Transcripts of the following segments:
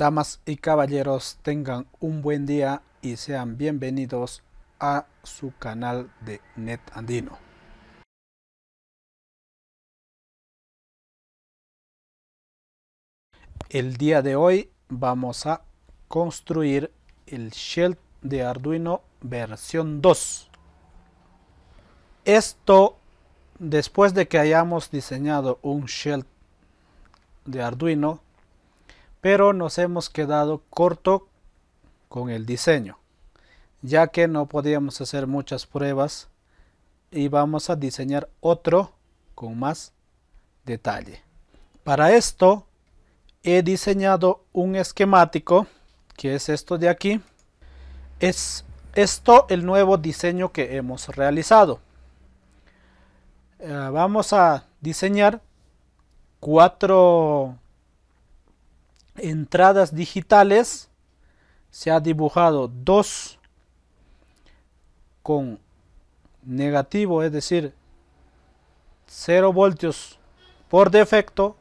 Damas y caballeros, tengan un buen día y sean bienvenidos a su canal de Net Andino. El día de hoy vamos a construir el shell de Arduino versión 2. Esto después de que hayamos diseñado un shell de Arduino pero nos hemos quedado corto con el diseño, ya que no podíamos hacer muchas pruebas y vamos a diseñar otro con más detalle. Para esto he diseñado un esquemático que es esto de aquí. Es esto el nuevo diseño que hemos realizado. Eh, vamos a diseñar cuatro entradas digitales se ha dibujado dos con negativo, es decir, 0 voltios por defecto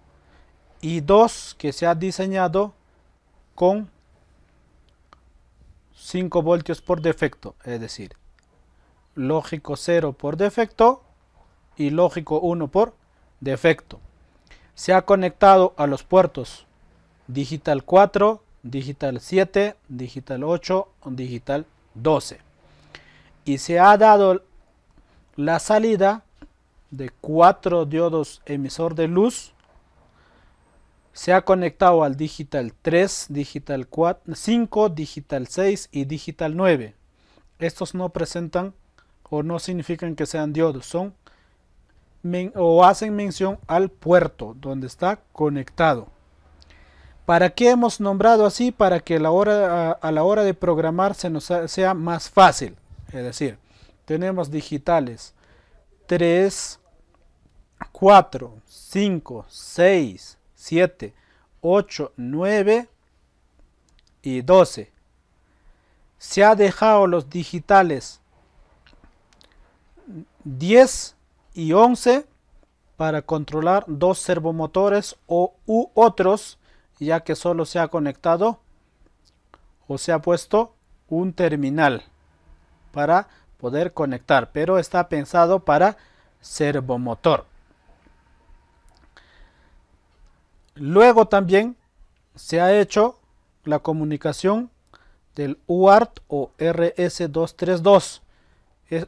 y dos que se ha diseñado con 5 voltios por defecto, es decir, lógico 0 por defecto y lógico 1 por defecto. Se ha conectado a los puertos digital 4, digital 7, digital 8, digital 12. Y se ha dado la salida de cuatro diodos emisor de luz. Se ha conectado al digital 3, digital 5, digital 6 y digital 9. Estos no presentan o no significan que sean diodos, son o hacen mención al puerto donde está conectado. ¿Para qué hemos nombrado así? Para que a la hora, a, la hora de programar se nos sea más fácil. Es decir, tenemos digitales 3, 4, 5, 6, 7, 8, 9 y 12. Se ha dejado los digitales 10 y 11 para controlar dos servomotores o u otros ya que solo se ha conectado o se ha puesto un terminal para poder conectar, pero está pensado para servomotor. Luego también se ha hecho la comunicación del UART o RS232.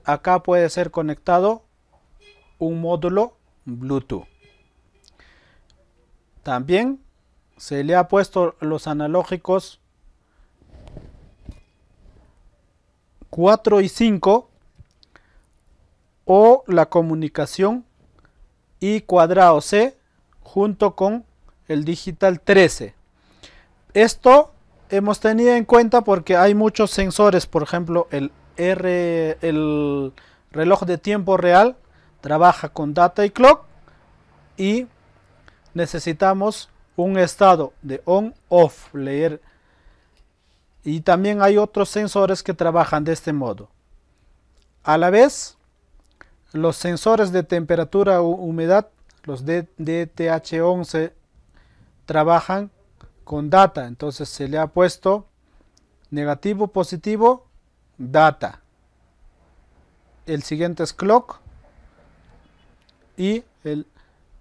acá puede ser conectado un módulo Bluetooth. También se le ha puesto los analógicos 4 y 5 o la comunicación y cuadrado C junto con el digital 13. Esto hemos tenido en cuenta porque hay muchos sensores, por ejemplo el, R, el reloj de tiempo real trabaja con data y clock y necesitamos un estado de on-off, leer. Y también hay otros sensores que trabajan de este modo. A la vez, los sensores de temperatura o humedad, los DTH11, trabajan con data. Entonces se le ha puesto negativo, positivo, data. El siguiente es clock y el,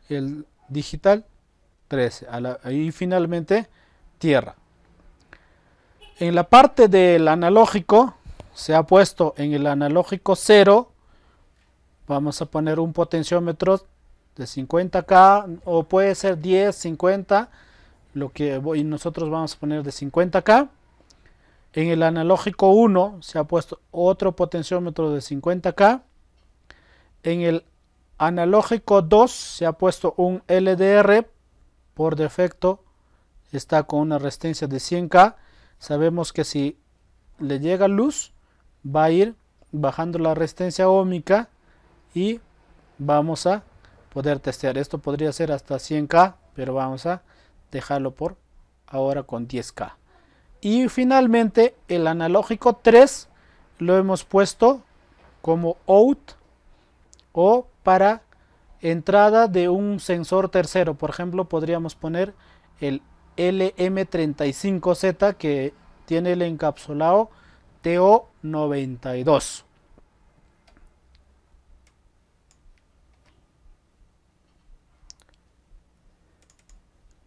el digital 13. y finalmente, tierra. En la parte del analógico, se ha puesto en el analógico 0, vamos a poner un potenciómetro de 50K, o puede ser 10, 50, lo que, y nosotros vamos a poner de 50K. En el analógico 1 se ha puesto otro potenciómetro de 50K. En el analógico 2 se ha puesto un LDR por defecto está con una resistencia de 100K, sabemos que si le llega luz va a ir bajando la resistencia ómica y vamos a poder testear. Esto podría ser hasta 100K, pero vamos a dejarlo por ahora con 10K. Y finalmente el analógico 3 lo hemos puesto como out o para entrada de un sensor tercero. Por ejemplo, podríamos poner el LM35Z que tiene el encapsulado TO92.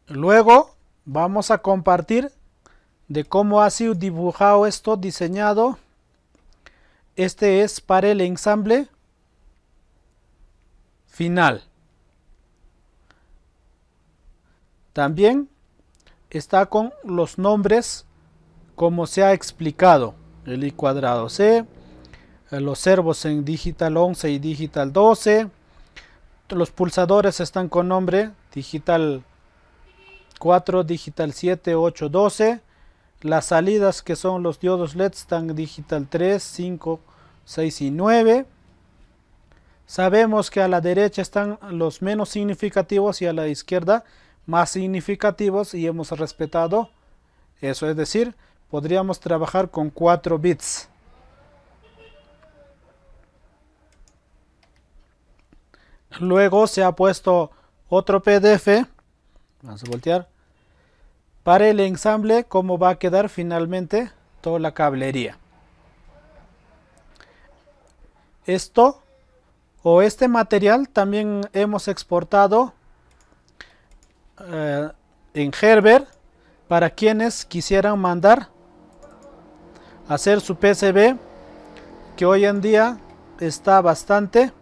Luego vamos a compartir de cómo ha sido dibujado esto, diseñado. Este es para el ensamble final. También está con los nombres como se ha explicado. El i cuadrado c, los servos en digital 11 y digital 12. Los pulsadores están con nombre digital 4, digital 7, 8, 12. Las salidas que son los diodos LED están digital 3, 5, 6 y 9. Sabemos que a la derecha están los menos significativos y a la izquierda más significativos y hemos respetado eso. Es decir, podríamos trabajar con 4 bits. Luego se ha puesto otro PDF. Vamos a voltear. Para el ensamble, cómo va a quedar finalmente toda la cablería. Esto o este material también hemos exportado eh, en Gerber para quienes quisieran mandar hacer su PCB que hoy en día está bastante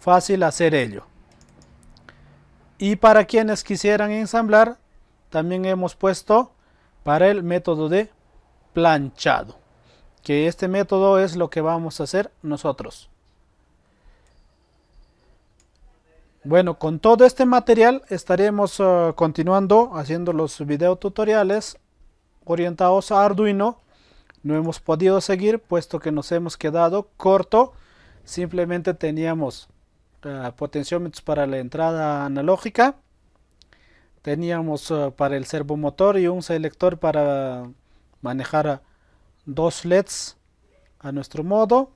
fácil hacer ello y para quienes quisieran ensamblar también hemos puesto para el método de planchado que este método es lo que vamos a hacer nosotros Bueno, con todo este material estaremos eh, continuando haciendo los video tutoriales orientados a Arduino. No hemos podido seguir puesto que nos hemos quedado corto. Simplemente teníamos eh, potenciómetros para la entrada analógica. Teníamos eh, para el servomotor y un selector para manejar dos LEDs a nuestro modo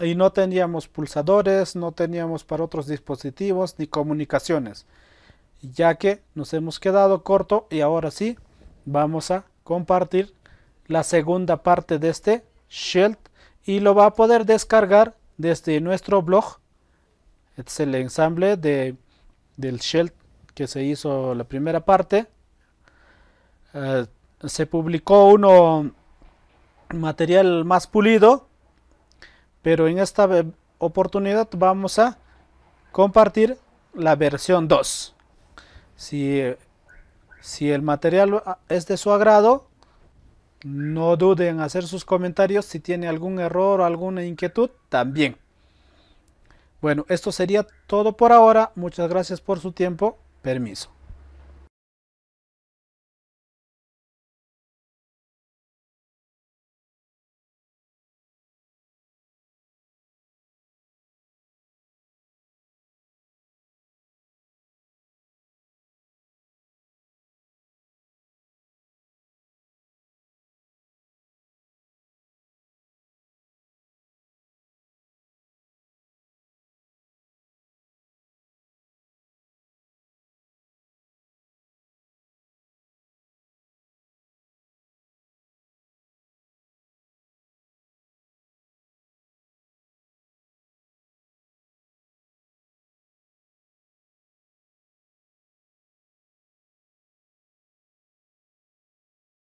y no teníamos pulsadores, no teníamos para otros dispositivos ni comunicaciones, ya que nos hemos quedado corto y ahora sí vamos a compartir la segunda parte de este Shield y lo va a poder descargar desde nuestro blog. es el ensamble de, del Shield que se hizo la primera parte. Eh, se publicó uno material más pulido pero en esta oportunidad vamos a compartir la versión 2 si, si el material ah, es de su agrado no duden en hacer sus comentarios si tiene algún error o alguna inquietud también bueno esto sería todo por ahora muchas gracias por su tiempo permiso